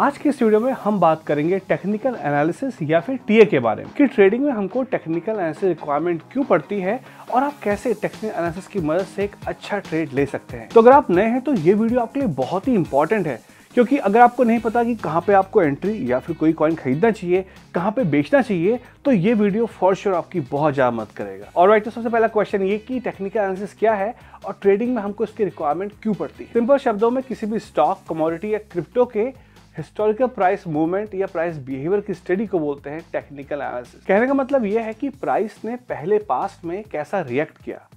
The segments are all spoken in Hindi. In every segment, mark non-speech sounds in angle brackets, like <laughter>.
आज के इस वीडियो में हम बात करेंगे टेक्निकल एनालिसिस या फिर टीए के बारे में कि ट्रेडिंग में हमको टेक्निकल एनालिसिस रिक्वायरमेंट क्यों पड़ती है और आप कैसे टेक्निकल एनालिसिस की मदद से एक अच्छा ट्रेड ले सकते हैं तो अगर आप नए हैं तो ये वीडियो आपके लिए बहुत ही इंपॉर्टेंट है क्योंकि अगर आपको नहीं पता कि कहाँ पे आपको एंट्री या फिर कोई कॉइन खरीदना चाहिए कहाँ पे बेचना चाहिए तो ये वीडियो फॉर श्योर sure आपकी बहुत ज़्यादा मदद करेगा और राइट तो सबसे पहला क्वेश्चन ये कि टेक्निकल एनालिसिस क्या है और ट्रेडिंग में हमको इसकी रिक्वायरमेंट क्यों पड़ती है सिंपल शब्दों में किसी भी स्टॉक कमोडिटी या क्रिप्टो के हिस्टोरिकल प्राइस मूवमेंट या प्राइस बिहेवियर की स्टडी को बोलते हैं टेक्निकल एनालिसिस कहने का मतलब यह है कि प्राइस ने पहले पास्ट में कैसा रिएक्ट किया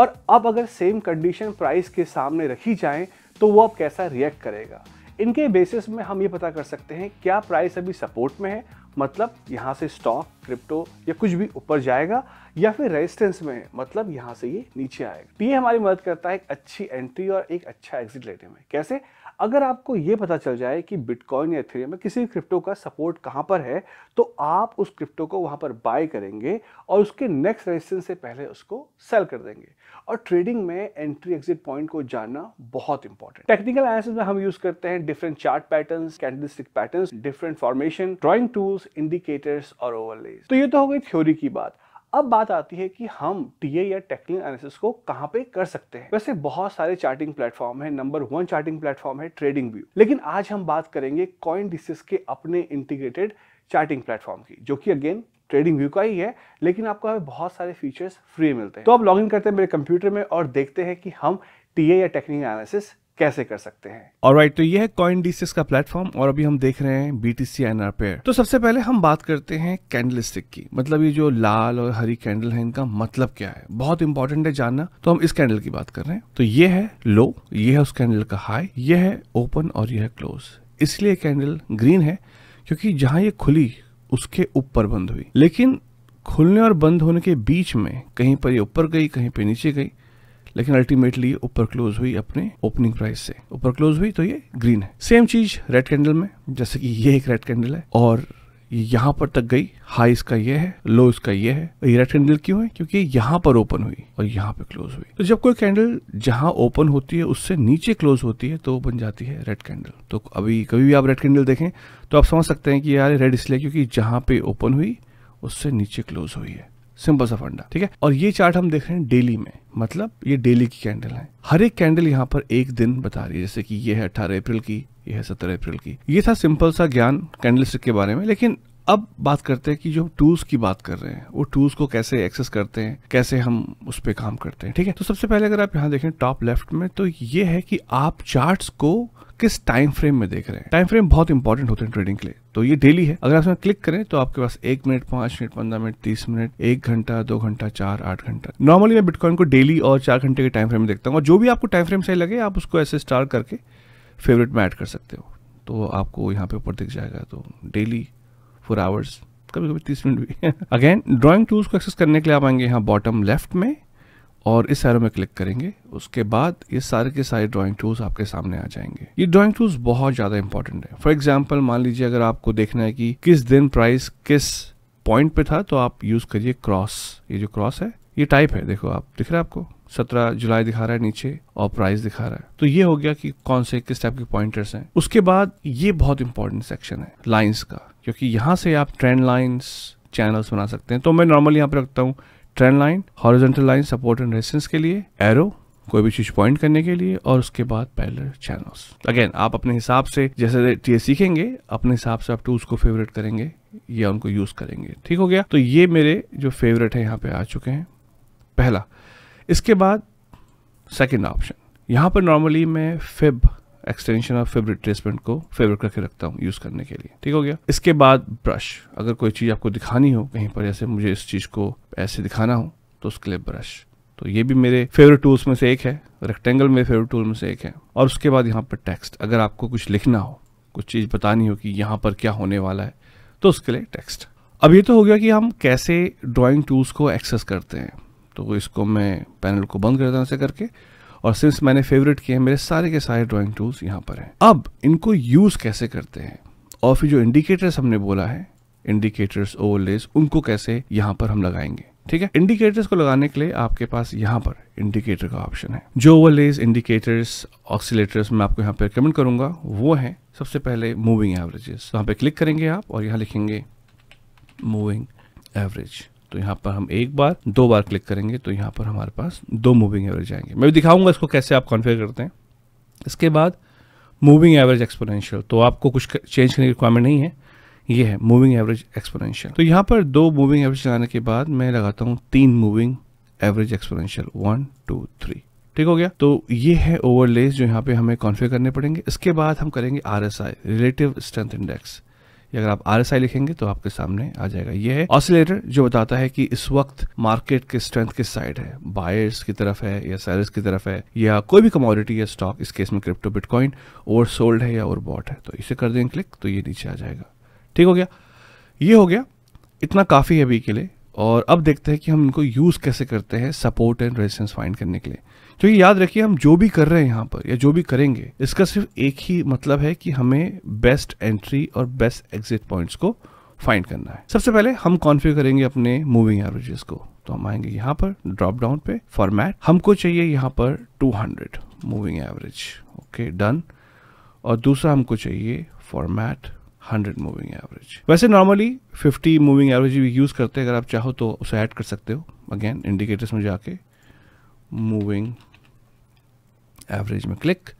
और अब अगर सेम कंडीशन प्राइस के सामने रखी जाए तो वो अब कैसा रिएक्ट करेगा इनके बेसिस में हम ये पता कर सकते हैं क्या प्राइस अभी सपोर्ट में है मतलब यहाँ से स्टॉक क्रिप्टो या कुछ भी ऊपर जाएगा या फिर रेजिस्टेंस में है मतलब यहाँ से ये नीचे आएगा तो ये हमारी मदद करता है एक अच्छी एंट्री और एक अच्छा एग्जिट लेने में कैसे अगर आपको ये पता चल जाए कि बिटकॉइन या थ्री में किसी क्रिप्टो का सपोर्ट कहाँ पर है तो आप उस क्रिप्टो को वहाँ पर बाय करेंगे और उसके नेक्स्ट रजिस्टेंस से पहले उसको सेल कर देंगे और ट्रेडिंग में एंट्री एग्जिट पॉइंट को जानना बहुत इंपॉर्टेंट टेक्निकल एनालिसिस में हम यूज करते हैं different chart pattern candlestick pattern different formation drawing tools indicators और ओवरलेज तो ये तो हो गई थ्योरी की बात अब बात आती है कि हम टीए या टेक्निकल एनालिसिस को कहाँ पे कर सकते हैं वैसे बहुत सारे चार्टिंग प्लेटफॉर्म है नंबर वन चार्टिंग प्लेटफॉर्म है ट्रेडिंग व्यू लेकिन आज हम बात करेंगे कॉइन डिसिस के अपने इंटीग्रेटेड चार्टिंग प्लेटफॉर्म की जो कि अगेन ट्रेडिंग व्यू का ही है लेकिन आपको बहुत सारे फीचर्स फ्री मिलते हैं तो आप लॉग इन करते हैं मेरे कंप्यूटर में और देखते हैं कि हम टीए या टेक्निकल एनालिसिस कैसे कर सकते हैं और राइट तो यह है कॉइन डीसीएस का प्लेटफॉर्म और अभी हम देख रहे हैं बीटीसी एनआर पेयर तो सबसे पहले हम बात करते हैं कैंडल की मतलब ये जो लाल और हरी कैंडल है इनका मतलब क्या है बहुत इंपॉर्टेंट है जानना तो हम इस कैंडल की बात कर रहे हैं तो ये है लो ये है उस कैंडल का हाई ये है ओपन और यह है क्लोज इसलिए कैंडल ग्रीन है क्योंकि जहां ये खुली उसके ऊपर बंद हुई लेकिन खुलने और बंद होने के बीच में कहीं पर ये ऊपर गई कहीं पर नीचे गई लेकिन अल्टीमेटली ऊपर क्लोज हुई अपने ओपनिंग प्राइस से ऊपर क्लोज हुई तो ये ग्रीन है सेम चीज रेड कैंडल में जैसे कि ये एक रेड कैंडल है और यहाँ पर तक गई हाई इसका ये है लो इसका ये है ये रेड कैंडल क्यों है क्योंकि यहाँ पर ओपन हुई और यहाँ पे क्लोज हुई तो जब कोई कैंडल जहाँ ओपन होती है उससे नीचे क्लोज होती है तो बन जाती है रेड कैंडल तो अभी कभी भी आप रेड कैंडल देखें तो आप समझ सकते हैं कि यार रेड इसलिए क्योंकि जहाँ पे ओपन हुई उससे नीचे क्लोज हुई है सिंपल सा फंडा ठीक है और ये चार्ट हम देख रहे हैं डेली में मतलब ये डेली की कैंडल है हर एक कैंडल यहाँ पर एक दिन बता रही है जैसे कि ये है अट्ठारह अप्रैल की ये है सत्रह अप्रैल की ये था सिंपल सा ज्ञान कैंडल स्टिक के बारे में लेकिन अब बात करते हैं कि जो टूल्स की बात कर रहे हैं वो टूल्स को कैसे एक्सेस करते हैं कैसे हम उस पर काम करते हैं ठीक है तो सबसे पहले अगर आप यहाँ देखें टॉप लेफ्ट में तो ये है कि आप चार्ट्स को किस टाइम फ्रेम में देख रहे हैं टाइम फ्रेम बहुत इंपॉर्टेंट होते हैं ट्रेडिंग के लिए तो ये डेली है अगर आप इसमें क्लिक करें तो आपके पास एक मिनट पांच मिनट पंद्रह मिनट तीस मिनट एक घंटा दो घंटा चार आठ घंटा नॉर्मली मैं बिटकॉइन को डेली और चार घंटे के टाइम फ्रेम में देखता हूँ और जो भी आपको टाइम फ्रेम सही लगे आप उसको ऐसे स्टार करके फेवरेट में ऐड कर सकते हो तो आपको यहाँ पे ऊपर दिख जाएगा तो डेली फोर आवर्स कभी कभी तीस मिनट भी अगेन ड्रॉइंग टूल्स को एक्सेस करने के लिए आप आएंगे यहाँ बॉटम लेफ्ट में और इस एरो में क्लिक करेंगे उसके बाद ये सारे के सारे ड्राइंग टूल्स आपके सामने आ जाएंगे ये ड्राइंग टूल्स बहुत ज़्यादा इंपॉर्टेंट है फॉर एग्जाम्पल मान लीजिए अगर आपको देखना है कि किस दिन प्राइस किस पॉइंट पे था तो आप यूज़ करिए क्रॉस ये जो क्रॉस है ये टाइप है देखो आप दिख रहा है आपको सत्रह जुलाई दिखा रहा है नीचे और प्राइस दिखा रहा है तो ये हो गया कि कौन से किस टाइप के पॉइंटर्स हैं उसके बाद ये बहुत इंपॉर्टेंट सेक्शन है लाइंस का क्योंकि यहाँ से आप ट्रेंड लाइंस चैनल्स बना सकते हैं तो मैं नॉर्मली यहाँ पे रखता हूँ trend line horizontal line support and resistance के लिए एरो कोई भी चीज पॉइंट करने के लिए और उसके बाद पैलर चैनल्स अगेन आप अपने हिसाब से जैसे ये सीखेंगे अपने हिसाब से आप टूल्स को फेवरेट करेंगे या उनको यूज करेंगे ठीक हो गया तो ये मेरे जो फेवरेट है यहाँ पे आ चुके हैं पहला इसके बाद सेकेंड ऑप्शन यहाँ पर नॉर्मली मैं फिब एक्सटेंशन ऑफ फेब्रिक ट्रेसमेंट को फेवर करके रखता हूँ यूज़ करने के लिए ठीक हो गया इसके बाद ब्रश अगर कोई चीज़ आपको दिखानी हो कहीं पर जैसे मुझे इस चीज़ को ऐसे दिखाना हो तो उसके लिए ब्रश तो ये भी मेरे फेवरेट टूल्स में से एक है रेक्टेंगल मेरे फेवरेट टूल में से एक है और उसके बाद यहाँ पर टेक्स्ट अगर आपको कुछ लिखना हो कुछ चीज़ बतानी हो कि यहाँ पर क्या होने वाला है तो उसके लिए टेक्स्ट अब ये तो हो गया कि हम कैसे ड्राइंग टूल्स को एक्सेस करते हैं तो इसको मैं पैनल को बंद कर देना हूँ ऐसे करके और सिंस मैंने फेवरेट किए मेरे सारे के सारे ड्राइंग टूल्स यहाँ पर हैं अब इनको यूज़ कैसे करते हैं और फिर जो इंडिकेटर्स हमने बोला है इंडिकेटर्स ओवरलेस उनको कैसे यहाँ पर हम लगाएंगे ठीक है इंडिकेटर्स को लगाने के लिए आपके पास यहाँ पर इंडिकेटर का ऑप्शन है जो ओवरलेस इंडिकेटर्स ऑक्सीटर्स मैं आपको यहाँ पे रिकमेंड करूंगा वो है सबसे पहले मूविंग एवरेजेस तो यहाँ पे क्लिक करेंगे आप और यहाँ लिखेंगे मूविंग एवरेज तो यहाँ पर हम एक बार दो बार क्लिक करेंगे तो यहाँ पर हमारे पास दो मूविंग एवरेज आएंगे मैं भी दिखाऊंगा इसको कैसे आप कॉन्फिगर करते हैं इसके बाद मूविंग एवरेज एक्सपोनेंशियल तो आपको कुछ चेंज करने की रिक्वायरमेंट नहीं है ये है मूविंग एवरेज एक्सपोनेंशियल तो यहाँ पर दो मूविंग एवरेज चलाने के बाद मैं लगाता हूँ तीन moving average exponential one two three ठीक हो गया तो ये है ओवरलेस जो यहाँ पे हमें कॉन्फिगर करने पड़ेंगे इसके बाद हम करेंगे आर रिलेटिव स्ट्रेंथ इंडेक्स अगर आप आर लिखेंगे तो आपके सामने आ जाएगा ये है ऑसिलेटर जो बताता है कि इस वक्त मार्केट के स्ट्रेंथ किस साइड है बायर्स की तरफ है या सेलर्स की तरफ है या कोई भी कमोडिटी या स्टॉक इस केस में क्रिप्टो बिटकॉइन ओवर सोल्ड है या ओवर बॉट है तो इसे कर दें क्लिक तो ये नीचे आ जाएगा ठीक हो गया ये हो गया इतना काफ़ी है अभी के लिए और अब देखते हैं कि हम इनको यूज़ कैसे करते हैं सपोर्ट एंड रेजिस्टेंस फाइंड करने के लिए तो ये याद रखिए हम जो भी कर रहे हैं यहाँ पर या जो भी करेंगे इसका सिर्फ एक ही मतलब है कि हमें बेस्ट एंट्री और बेस्ट एग्जिट पॉइंट्स को फाइंड करना है सबसे पहले हम कॉन्फिगर करेंगे अपने मूविंग एवरेजेस को तो हम आएंगे यहाँ पर ड्रॉप डाउन पे फॉर्मेट हमको चाहिए यहाँ पर 200 मूविंग एवरेज ओके डन और दूसरा हमको चाहिए फॉर्मेट 100 मूविंग एवरेज वैसे नॉर्मली 50 मूविंग एवरेज भी यूज़ करते हैं अगर आप चाहो तो उसे ऐड कर सकते हो अगेन इंडिकेटर्स में जाके मूविंग एवरेज में क्लिक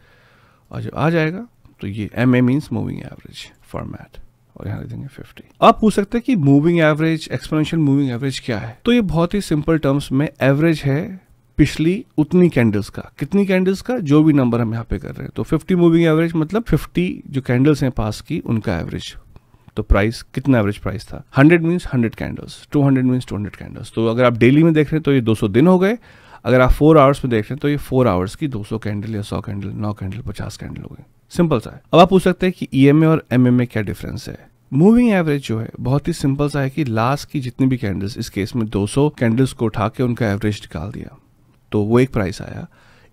और जब आ जाएगा तो ये M A means moving average format और यहाँ लिख देंगे 50 आप पूछ सकते हैं कि moving average exponential moving average क्या है तो ये बहुत ही सिंपल टर्म्स में एवरेज है पिछली उतनी कैंडल्स का कितनी कैंडल्स का जो भी नंबर हम यहाँ पे कर रहे हैं तो 50 मूविंग एवरेज मतलब 50 जो कैंडल्स हैं पास की उनका एवरेज तो प्राइस कितना एवरेज प्राइस था 100 मीन्स 100 कैंडल्स 200 मींस 200 कैंडल्स तो अगर आप डेली में देख रहे हैं तो ये 200 दिन हो गए अगर आप फोर आवर्स में देख रहे हैं तो ये फोर आवर्स की 200 कैंडल या 100 कैंडल नौ कैंडल 50 कैंडल हो गई सिंपल सा है अब आप पूछ सकते हैं कि ई e और एम में क्या डिफरेंस है मूविंग एवरेज जो है बहुत ही सिंपल सा है कि लास्ट की जितनी भी कैंडल्स इस केस में 200 कैंडल्स को उठा के उनका एवरेज निकाल दिया तो वो एक प्राइस आया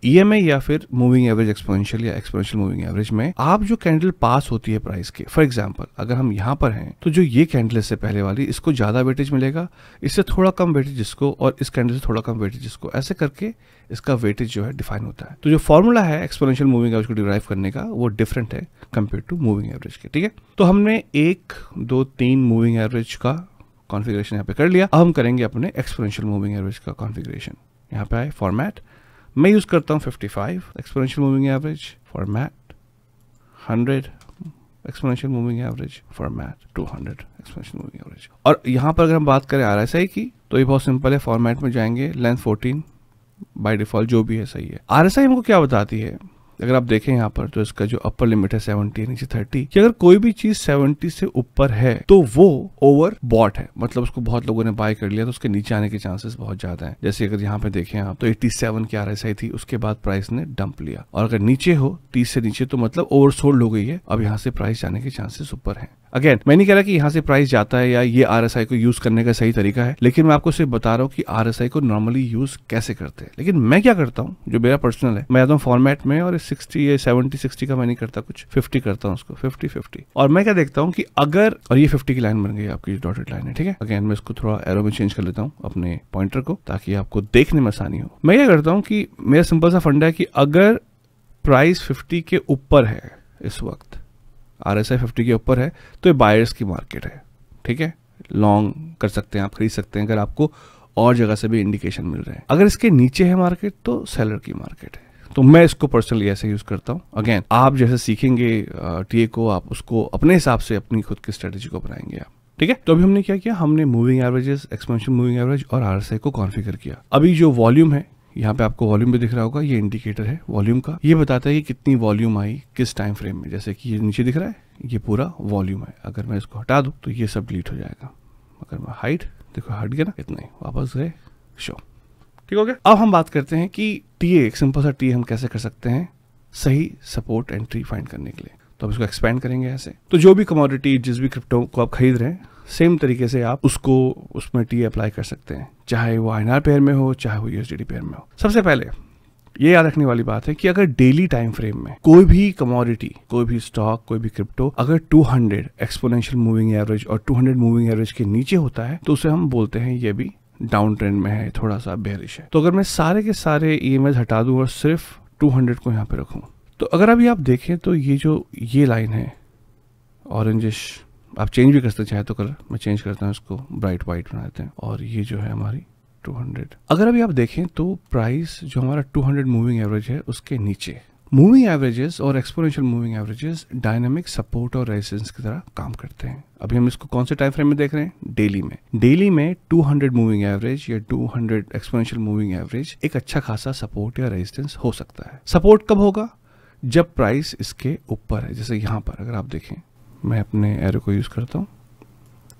ईएमए e या फिर मूविंग एवरेज एक्सपोनेंशियल या एक्सपोनेंशियल मूविंग एवरेज में आप जो कैंडल पास होती है प्राइस के फॉर एग्जाम्पल अगर हम यहाँ पर हैं तो जो ये कैंडल इससे पहले वाली इसको ज्यादा वेटेज मिलेगा इससे थोड़ा कम वेटेज इसको और इस कैंडल से थोड़ा कम वेटेज इसको ऐसे करके इसका वेटेज जो है डिफाइन होता है तो जो फॉर्मूला है एक्सपोनेंशियल मूविंग एवरेज को डिराइव करने का वो डिफरेंट है कंपेयर टू मूविंग एवरेज के ठीक है तो हमने एक दो तीन मूविंग एवरेज का कॉन्फ़िगरेशन यहाँ पे कर लिया अब हम करेंगे अपने एक्सपोनेंशियल मूविंग एवरेज का कॉन्फ़िगरेशन यहाँ पे आए फॉर्मेट मैं यूज़ करता हूँ 55 exponential moving average format 100 exponential moving average format 200 exponential moving average और यहाँ पर अगर हम बात करें आर एस आई की तो ये बहुत सिंपल है फॉर्मेट में जाएंगे लेंथ 14 बाय डिफॉल्ट जो भी है सही है आर एस आई हमको क्या बताती है अगर आप देखें यहाँ पर तो इसका जो अपर लिमिट है सेवेंटी नीचे थर्टी कि अगर कोई भी चीज सेवेंटी से ऊपर है तो वो ओवर बॉट है मतलब उसको बहुत लोगों ने बाय कर लिया तो उसके नीचे आने के चांसेस बहुत ज्यादा है जैसे अगर यहाँ पे देखें आप तो एट्टी सेवन की आर थी उसके बाद प्राइस ने डंप लिया और अगर नीचे हो तीस से नीचे तो मतलब ओवरसोल्ड हो गई है अब यहाँ से प्राइस जाने के चांसेस ऊपर है अगेन मैं नहीं कह रहा कि यहाँ से प्राइस जाता है या ये आर को यूज करने का सही तरीका है लेकिन मैं आपको सिर्फ बता रहा हूँ कि आर को नॉर्मली यूज कैसे करते हैं लेकिन मैं क्या करता हूँ जो मेरा पर्सनल है मैं आता हूँ फॉर्मेट में और सिक्सटी या सेवेंटी सिक्सटी का मैं नहीं करता कुछ फिफ्टी करता हूँ उसको फिफ्टी फिफ्टी और मैं क्या देखता हूँ कि अगर और ये फिफ्टी की लाइन बन गई आपकी डॉटेड लाइन है ठीक है अगेन मैं इसको थोड़ा एरो में चेंज कर लेता हूँ अपने पॉइंटर को ताकि आपको देखने में आसानी हो मैं क्या करता हूँ कि मेरा सिंपल सा फंडा है कि अगर प्राइस फिफ्टी के ऊपर है इस वक्त आर एस आई फिफ्टी के ऊपर है तो ये बायर्स की मार्केट है ठीक है लॉन्ग कर सकते हैं आप खरीद सकते हैं अगर आपको और जगह से भी इंडिकेशन मिल रहे हैं अगर इसके नीचे है मार्केट तो सेलर की मार्केट है तो मैं इसको पर्सनली ऐसे यूज़ करता हूँ अगेन आप जैसे सीखेंगे टीए को आप उसको अपने हिसाब से अपनी खुद की स्ट्रेटेजी को बनाएंगे आप ठीक है तो अभी हमने क्या किया हमने moving averages expansion moving average और आर को कॉन्फिगर किया अभी जो वॉल्यूम है यहाँ पे आपको वॉल्यूम भी दिख रहा होगा ये इंडिकेटर है वॉल्यूम का ये बताता है कि कितनी वॉल्यूम आई किस टाइम फ्रेम में जैसे कि ये नीचे दिख रहा है ये पूरा वॉल्यूम है अगर मैं इसको हटा दूँ तो ये सब डिलीट हो जाएगा अगर मैं हाइट देखो हट गया ना इतना ही वापस गए शो ठीक हो गया अब हम बात करते हैं कि टी एक सिंपल सा टी हम कैसे कर सकते हैं सही सपोर्ट एंट्री फाइंड करने के लिए तो आप इसको एक्सपेंड करेंगे ऐसे तो जो भी कमोडिटी जिस भी क्रिप्टो को आप खरीद रहे हैं सेम तरीके से आप उसको उसमें टी अप्लाई कर सकते हैं चाहे वो आई पेयर में हो चाहे वो यूएसडी पेयर में हो सबसे पहले ये याद रखने वाली बात है कि अगर डेली टाइम फ्रेम में कोई भी कमोडिटी कोई भी स्टॉक कोई भी क्रिप्टो अगर 200 एक्सपोनेंशियल मूविंग एवरेज और 200 मूविंग एवरेज के नीचे होता है तो उसे हम बोलते हैं ये भी डाउन ट्रेंड में है थोड़ा सा बेहरिश है तो अगर मैं सारे के सारे ई e हटा दूँ और सिर्फ टू को यहाँ पे रखूँ तो अगर अभी आप देखें तो ये जो ये लाइन है ऑरेंजिश आप चेंज भी कर सकते चाहे तो कलर मैं चेंज करता हूँ इसको ब्राइट वाइट बना देते हैं और ये जो है हमारी 200 अगर अभी आप देखें तो प्राइस जो हमारा 200 मूविंग एवरेज है उसके नीचे मूविंग एवरेजेस और exponential moving averages dynamic support और रेजिस्टेंस की तरह काम करते हैं अभी हम इसको कौन से टाइम फ्रेम में देख रहे हैं डेली में डेली में 200 मूविंग एवरेज या 200 एक्सपोनेंशियल मूविंग एवरेज एक अच्छा खासा सपोर्ट या रेजिस्टेंस हो सकता है सपोर्ट कब होगा जब प्राइस इसके ऊपर है जैसे यहाँ पर अगर आप देखें मैं अपने एरो को यूज़ करता हूँ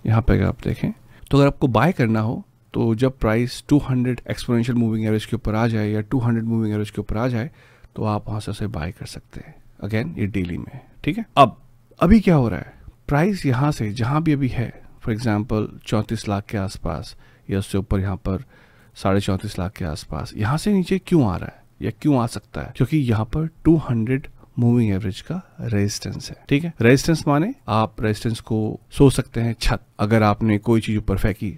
यहाँ पर अगर आप देखें तो अगर आपको बाय करना हो तो जब price 200 hundred exponential moving average के ऊपर आ जाए या 200 मूविंग एवरेज के ऊपर आ जाए तो आप वहाँ से उसे बाय कर सकते हैं अगेन ये डेली में ठीक है अब अभी क्या हो रहा है प्राइस यहाँ से जहाँ भी अभी है फॉर एग्जाम्पल चौंतीस लाख के आसपास या उससे ऊपर यहाँ पर साढ़े चौंतीस लाख के आसपास यहाँ से नीचे क्यों आ रहा है या क्यों आ सकता है क्योंकि यहाँ पर 200 मूविंग एवरेज का रेजिस्टेंस है ठीक है रेजिस्टेंस माने आप रेजिस्टेंस को सो सकते हैं छत अगर आपने कोई चीज ऊपर फेंकी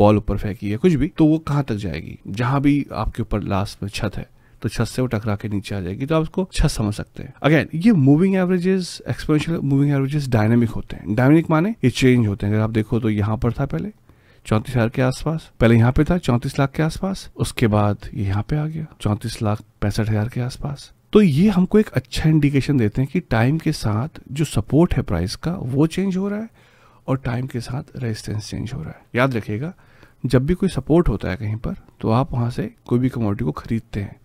बॉल ऊपर फेंकी है कुछ भी तो वो कहां तक जाएगी जहां भी आपके ऊपर लास्ट में छत है तो छत से वो टकरा के नीचे आ जाएगी तो आप उसको छत समझ सकते हैं अगेन ये moving averages exponential moving averages dynamic होते हैं डायनेमिक माने ये चेंज होते हैं अगर आप देखो तो यहाँ पर था पहले चौंतीस हजार के आसपास पहले यहाँ पे था चौंतीस लाख के आसपास उसके बाद ये यहाँ पे आ गया चौंतीस लाख पैंसठ हजार के आसपास तो ये हमको एक अच्छा इंडिकेशन देते हैं कि टाइम के साथ जो सपोर्ट है प्राइस का वो चेंज हो रहा है और टाइम के साथ रेजिस्टेंस चेंज हो रहा है याद रखिएगा जब भी कोई सपोर्ट होता है कहीं पर तो आप वहाँ से कोई भी कमोडिटी को खरीदते हैं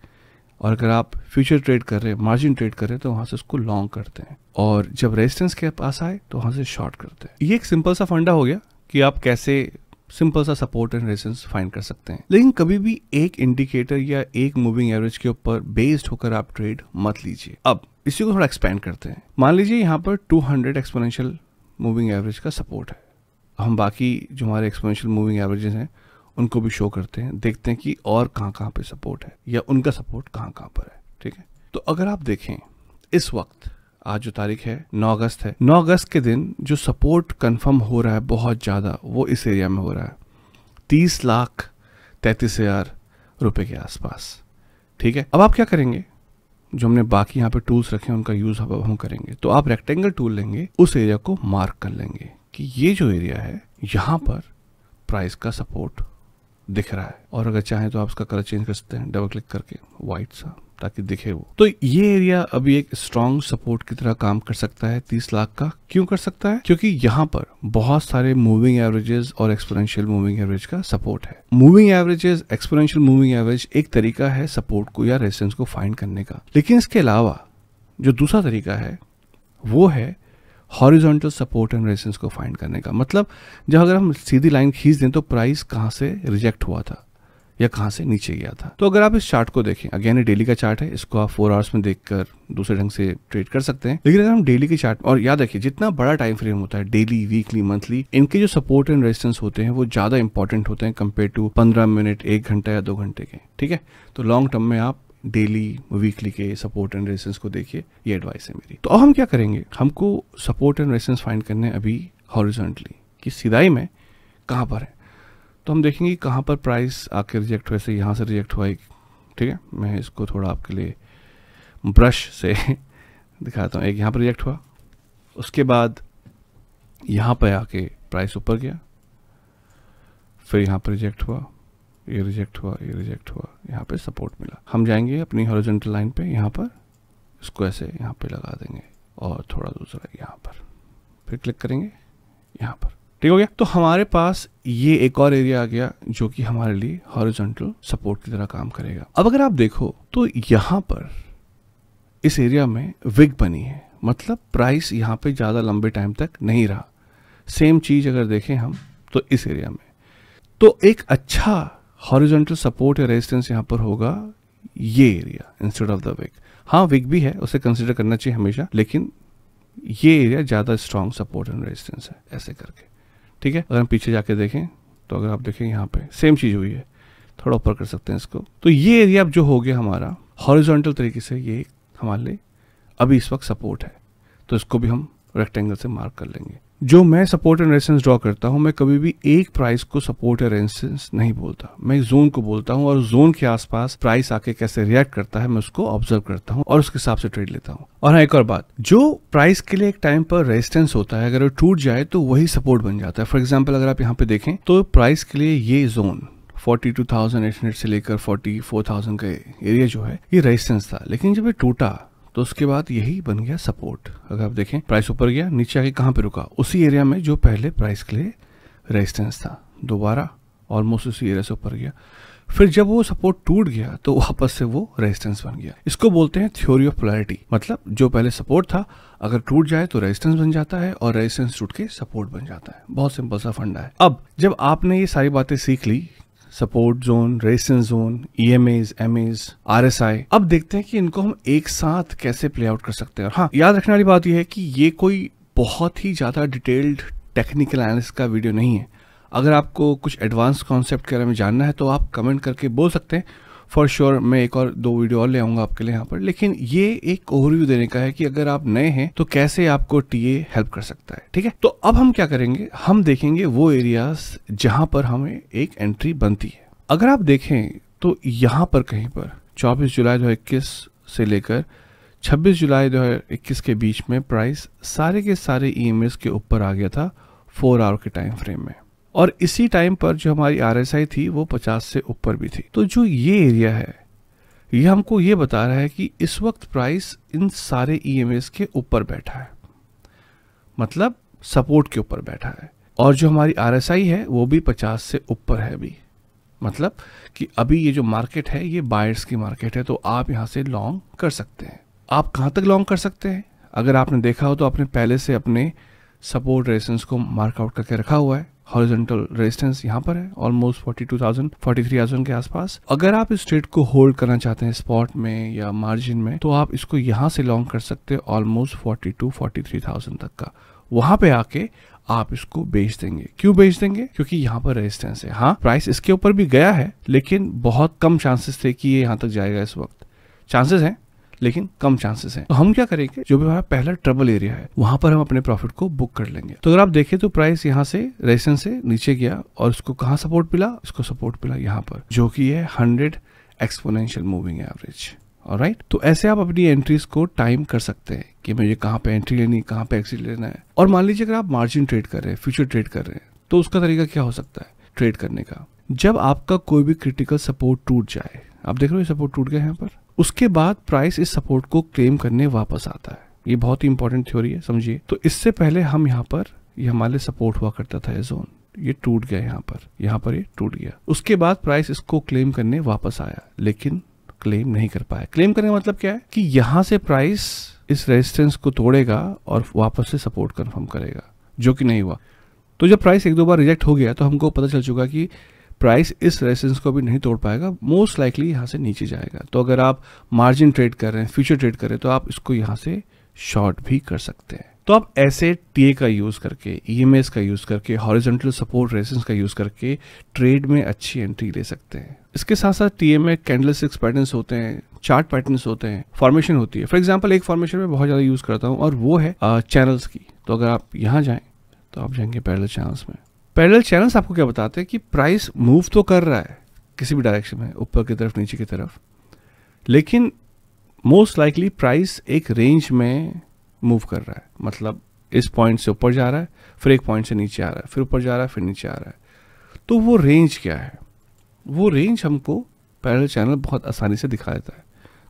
और अगर आप फ्यूचर ट्रेड कर रहे हैं मार्जिन ट्रेड कर रहे हैं तो वहाँ से उसको लॉन्ग करते हैं और जब रेजिस्टेंस के पास आए तो वहाँ से शॉर्ट करते हैं ये एक सिंपल सा फंडा हो गया कि आप कैसे सिंपल सा सपोर्ट एंड रेजिस्टेंस फाइंड कर सकते हैं लेकिन कभी भी एक इंडिकेटर या एक मूविंग एवरेज के ऊपर बेस्ड होकर आप ट्रेड मत लीजिए अब इसी को थोड़ा एक्सपेंड करते हैं मान लीजिए यहाँ पर 200 एक्सपोनेंशियल मूविंग एवरेज का सपोर्ट है हम बाकी जो हमारे एक्सपोनेंशियल मूविंग एवरेजेस हैं उनको भी शो करते हैं देखते हैं कि और कहाँ कहाँ पर सपोर्ट है या उनका सपोर्ट कहाँ कहाँ पर है ठीक है तो अगर आप देखें इस वक्त आज जो तारीख है नौ अगस्त है नौ अगस्त के दिन जो सपोर्ट कंफर्म हो रहा है बहुत ज़्यादा वो इस एरिया में हो रहा है तीस लाख तैतीस हज़ार रुपये के आसपास ठीक है अब आप क्या करेंगे जो हमने बाकी यहाँ पे टूल्स रखे हैं उनका यूज़ अब हम करेंगे तो आप रेक्टेंगल टूल लेंगे उस एरिया को मार्क कर लेंगे कि ये जो एरिया है यहाँ पर प्राइस का सपोर्ट दिख रहा है और अगर चाहें तो आप उसका कलर चेंज कर सकते हैं डबल क्लिक करके वाइट सा ताकि दिखे वो तो ये एरिया अभी एक स्ट्रॉन्ग सपोर्ट की तरह काम कर सकता है तीस लाख का क्यों कर सकता है क्योंकि यहाँ पर बहुत सारे मूविंग एवरेजेस और एक्सपोनेंशियल मूविंग एवरेज का सपोर्ट है moving averages exponential moving average एक तरीका है सपोर्ट को या रेजिस्टेंस को फाइंड करने का लेकिन इसके अलावा जो दूसरा तरीका है वो है हॉरिजॉन्टल सपोर्ट एंड रेजिस्टेंस को फाइंड करने का मतलब जब अगर हम सीधी लाइन खींच दें तो प्राइस कहाँ से रिजेक्ट हुआ था या कहाँ से नीचे गया था तो अगर आप इस चार्ट को देखें अगेन डेली का चार्ट है इसको आप फोर आवर्स में देखकर दूसरे ढंग से ट्रेड कर सकते हैं लेकिन अगर हम डेली के चार्ट और याद रखिए जितना बड़ा टाइम फ्रेम होता है डेली वीकली मंथली इनके जो सपोर्ट एंड रेजिस्टेंस होते हैं वो ज्यादा इंपॉर्टेंट होते हैं कंपेयर टू पंद्रह मिनट एक घंटा या दो घंटे के ठीक है तो लॉन्ग टर्म में आप डेली वीकली के सपोर्ट एंड रेजिस्टेंस को देखिए ये एडवाइस है मेरी तो अब हम क्या करेंगे हमको सपोर्ट एंड रेजिस्टेंस फाइंड करने अभी हॉरिजॉन्टली कि सिदाई में कहाँ पर है तो हम देखेंगे कहाँ पर प्राइस आके रिजेक्ट हुए से यहाँ से रिजेक्ट हुआ ठीक है मैं इसको थोड़ा आपके लिए ब्रश से <laughs> दिखाता हूँ एक यहाँ पर रिजेक्ट हुआ उसके बाद यहाँ पर आके प्राइस ऊपर गया फिर यहाँ पर रिजेक्ट हुआ ये रिजेक्ट हुआ ये रिजेक्ट हुआ यहाँ पे सपोर्ट मिला हम जाएंगे अपनी हॉरिजेंटल लाइन पे यहाँ पर इसको ऐसे यहाँ पे लगा देंगे और थोड़ा दूसरा यहाँ पर फिर क्लिक करेंगे यहाँ पर ठीक हो गया तो हमारे पास ये एक और एरिया आ गया जो कि हमारे लिए हॉरिजॉन्टल सपोर्ट की तरह काम करेगा अब अगर आप देखो तो यहां पर इस एरिया में विग बनी है मतलब प्राइस यहां पे ज़्यादा लंबे टाइम तक नहीं रहा सेम चीज़ अगर देखें हम तो इस एरिया में तो एक अच्छा हॉरिजॉन्टल सपोर्ट या रेजिस्टेंस यहां पर होगा ये area instead of the wick हाँ विग भी है उसे कंसिडर करना चाहिए हमेशा लेकिन ये एरिया ज़्यादा स्ट्रॉन्ग सपोर्ट एंड रेजिस्टेंस है ऐसे करके ठीक है अगर हम पीछे जाके देखें तो अगर आप देखें यहाँ पे सेम चीज़ हुई है थोड़ा ऊपर कर सकते हैं इसको तो ये एरिया अब जो हो गया हमारा हॉरिजॉन्टल तरीके से ये हमारे लिए अभी इस वक्त सपोर्ट है तो इसको भी हम रेक्टेंगल से मार्क कर लेंगे जो मैं सपोर्ट एंड रेसेंस ड्रॉ करता हूँ मैं कभी भी एक प्राइस को सपोर्ट एंड रेसेंस नहीं बोलता मैं जोन को बोलता हूँ और जोन के आसपास प्राइस आके कैसे रिएक्ट करता है मैं उसको ऑब्जर्व करता हूँ और उसके हिसाब से ट्रेड लेता हूँ और हाँ एक और बात जो प्राइस के लिए एक टाइम पर रेजिस्टेंस होता है अगर वो टूट जाए तो वही सपोर्ट बन जाता है फॉर एग्जाम्पल अगर आप यहाँ पे देखें तो प्राइस के लिए ये जोन 42,800 से लेकर 44,000 का एरिया जो है ये रेजिस्टेंस था लेकिन जब ये टूटा तो उसके बाद यही बन गया सपोर्ट अगर आप देखें प्राइस ऊपर गया नीचे आके कहाँ पे रुका उसी एरिया में जो पहले प्राइस के लिए रेजिस्टेंस था दोबारा ऑलमोस्ट उसी एरिया से ऊपर गया फिर जब वो सपोर्ट टूट गया तो वापस से वो रेजिस्टेंस बन गया इसको बोलते हैं थ्योरी ऑफ पोलैरिटी मतलब जो पहले सपोर्ट था अगर टूट जाए तो रेजिस्टेंस बन जाता है और रेजिस्टेंस टूट के सपोर्ट बन जाता है बहुत सिंपल सा फंडा है अब जब आपने ये सारी बातें सीख ली support zone racing zone E M एज एम एज आर एस आई अब देखते हैं कि इनको हम एक साथ कैसे प्ले आउट कर सकते हैं हाँ याद रखने वाली बात यह है कि ये कोई बहुत ही ज़्यादा डिटेल्ड टेक्निकल एनालिस का वीडियो नहीं है अगर आपको कुछ एडवांस कॉन्सेप्ट के बारे में जानना है तो आप कमेंट करके बोल सकते हैं फॉर श्योर मैं एक और दो वीडियो और ले आऊंगा आपके लिए यहाँ पर लेकिन ये एक ओवरव्यू देने का है कि अगर आप नए हैं तो कैसे आपको टीए हेल्प कर सकता है ठीक है तो अब हम क्या करेंगे हम देखेंगे वो एरियाज जहां पर हमें एक एंट्री बनती है अगर आप देखें तो यहाँ पर कहीं पर 24 जुलाई 2021 से लेकर 26 जुलाई 2021 के बीच में प्राइस सारे के सारे ई के ऊपर आ गया था फोर आवर के टाइम फ्रेम में और इसी टाइम पर जो हमारी आर थी वो पचास से ऊपर भी थी तो जो ये एरिया है ये हमको ये बता रहा है कि इस वक्त प्राइस इन सारे ई e के ऊपर बैठा है मतलब सपोर्ट के ऊपर बैठा है और जो हमारी आर है वो भी पचास से ऊपर है अभी मतलब कि अभी ये जो मार्केट है ये बायर्स की मार्केट है तो आप यहाँ से लॉन्ग कर सकते हैं आप कहाँ तक लॉन्ग कर सकते हैं अगर आपने देखा हो तो आपने पहले से अपने सपोर्ट रेसेंस को मार्कआउट करके रखा हुआ है हॉरिजेंटल रेजिस्टेंस यहाँ पर है almost forty two thousand forty three thousand के आसपास अगर आप इस ट्रेड को होल्ड करना चाहते हैं स्पॉट में या मार्जिन में तो आप इसको यहाँ से लॉन्ग कर सकते हैं almost forty two forty three thousand तक का वहां पे आके आप इसको बेच देंगे क्यों बेच देंगे क्योंकि यहाँ पर रेजिस्टेंस है हाँ प्राइस इसके ऊपर भी गया है लेकिन बहुत कम चांसेस थे कि ये यहाँ तक जाएगा इस वक्त चांसेस हैं लेकिन कम चांसेस हैं तो हम क्या करेंगे जो भी हमारा पहला ट्रबल एरिया है वहां पर हम अपने प्रॉफिट को बुक कर लेंगे तो अगर आप देखें तो प्राइस यहाँ से रेसन से नीचे गया और उसको कहाँ सपोर्ट मिला इसको सपोर्ट मिला यहाँ पर जो कि है हंड्रेड एक्सपोनेंशियल मूविंग एवरेज और राइट तो ऐसे आप अपनी एंट्रीज को टाइम कर सकते हैं कि मुझे कहाँ पे एंट्री लेनी है कहाँ पे एक्सिट लेना है और मान लीजिए अगर आप मार्जिन ट्रेड कर रहे हैं फ्यूचर ट्रेड कर रहे हैं तो उसका तरीका क्या हो सकता है ट्रेड करने का जब आपका कोई भी क्रिटिकल सपोर्ट टूट जाए आप देख रहे हो सपोर्ट टूट गया यहाँ पर उसके बाद प्राइस इस सपोर्ट को क्लेम करने वापस आता है ये बहुत ही इंपॉर्टेंट थ्योरी है समझिए तो इससे पहले हम यहाँ पर ये हमारे सपोर्ट हुआ करता था ये जोन ये टूट गया यहाँ पर यहाँ पर ये टूट गया उसके बाद प्राइस इसको क्लेम करने वापस आया लेकिन क्लेम नहीं कर पाया क्लेम करने का मतलब क्या है कि यहाँ से प्राइस इस रेजिस्टेंस को तोड़ेगा और वापस से सपोर्ट कन्फर्म करेगा जो कि नहीं हुआ तो जब प्राइस एक दो बार रिजेक्ट हो गया तो हमको पता चल चुका कि प्राइस इस रेसिस्टेंस को भी नहीं तोड़ पाएगा मोस्ट लाइकली यहाँ से नीचे जाएगा तो अगर आप मार्जिन ट्रेड कर रहे हैं फ्यूचर ट्रेड कर रहे हैं तो आप इसको यहाँ से शॉर्ट भी कर सकते हैं तो आप ऐसे टीए का यूज़ करके ईएमएस e का यूज़ करके हॉरिजेंटल सपोर्ट रेसेंस का यूज़ करके ट्रेड में अच्छी एंट्री ले सकते हैं इसके साथ साथ टीए में कैंडल सिक्स पैटर्न्स होते हैं चार्ट पैटर्न्स होते हैं फॉर्मेशन होती है फॉर एग्जाम्पल एक फॉर्मेशन में बहुत ज़्यादा यूज़ करता हूँ और वो है चैनल्स uh, की तो अगर आप यहाँ जाए तो आप जाएंगे पैरल चैनल्स में पैरेलल चैनल्स आपको क्या बताते हैं कि प्राइस मूव तो कर रहा है किसी भी डायरेक्शन में ऊपर की तरफ नीचे की तरफ लेकिन मोस्ट लाइकली प्राइस एक रेंज में मूव कर रहा है मतलब इस पॉइंट से ऊपर जा रहा है फिर एक पॉइंट से नीचे आ रहा है फिर ऊपर जा रहा है फिर नीचे आ रहा है तो वो रेंज क्या है वो रेंज हमको पैरल चैनल बहुत आसानी से दिखा देता है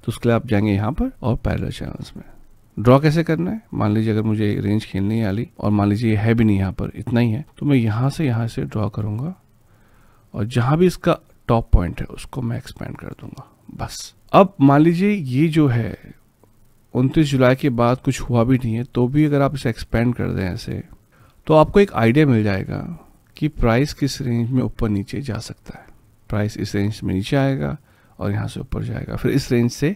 तो उसके लिए आप जाएंगे यहाँ पर और पैरल चैनल्स में ड्रॉ कैसे करना है मान लीजिए अगर मुझे रेंज खेलनी है आली और मान लीजिए ये है भी नहीं यहाँ पर इतना ही है तो मैं यहाँ से यहाँ से ड्रॉ करूँगा और जहाँ भी इसका टॉप पॉइंट है उसको मैं एक्सपेंड कर दूंगा बस अब मान लीजिए ये जो है उनतीस जुलाई के बाद कुछ हुआ भी नहीं है तो भी अगर आप इसे एक्सपेंड कर दें ऐसे तो आपको एक आइडिया मिल जाएगा कि प्राइस किस रेंज में ऊपर नीचे जा सकता है प्राइस इस रेंज में नीचे आएगा और यहाँ से ऊपर जाएगा फिर इस रेंज से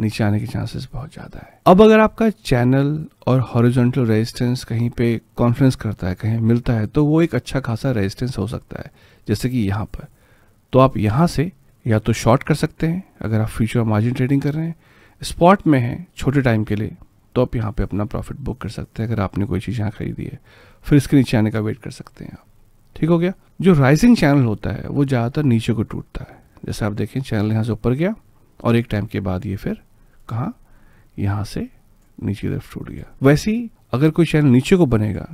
नीचे आने के चांसेस बहुत ज़्यादा है अब अगर आपका चैनल और हॉरिजॉन्टल रेजिस्टेंस कहीं पे कॉन्फ्रेंस करता है कहीं मिलता है तो वो एक अच्छा खासा रेजिस्टेंस हो सकता है जैसे कि यहाँ पर तो आप यहाँ से या तो शॉर्ट कर सकते हैं अगर आप फ्यूचर मार्जिन ट्रेडिंग कर रहे हैं स्पॉट में हैं छोटे टाइम के लिए तो आप यहाँ पर अपना प्रॉफिट बुक कर सकते हैं अगर आपने कोई चीज़ यहाँ खरीदी है फिर इसके नीचे आने का वेट कर सकते हैं आप ठीक हो गया जो राइजिंग चैनल होता है वो ज़्यादातर नीचे को टूटता है जैसे आप देखें चैनल यहाँ से ऊपर गया और एक टाइम के बाद ये फिर कहा यहां से नीचे की तरफ टूट गया वैसे ही अगर कोई चैनल नीचे को बनेगा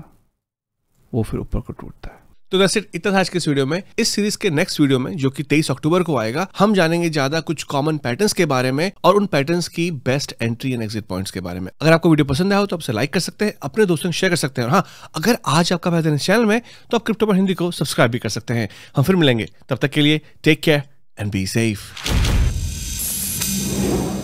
वो फिर ऊपर को टूटता है तो वैसे इतना था आज के इस वीडियो में इस सीरीज के नेक्स्ट वीडियो में जो कि 23 अक्टूबर को आएगा हम जानेंगे ज्यादा कुछ कॉमन पैटर्न्स के बारे में और उन पैटर्न्स की best entry and exit points के बारे में अगर आपको वीडियो पसंद आया हो तो आपसे लाइक कर सकते हैं अपने दोस्तों से शेयर कर सकते हैं और हाँ अगर आज आपका फायदा है चैनल में तो आप क्रिप्टो पर हिंदी को सब्सक्राइब भी कर सकते हैं हम फिर मिलेंगे तब तक के लिए take care and be safe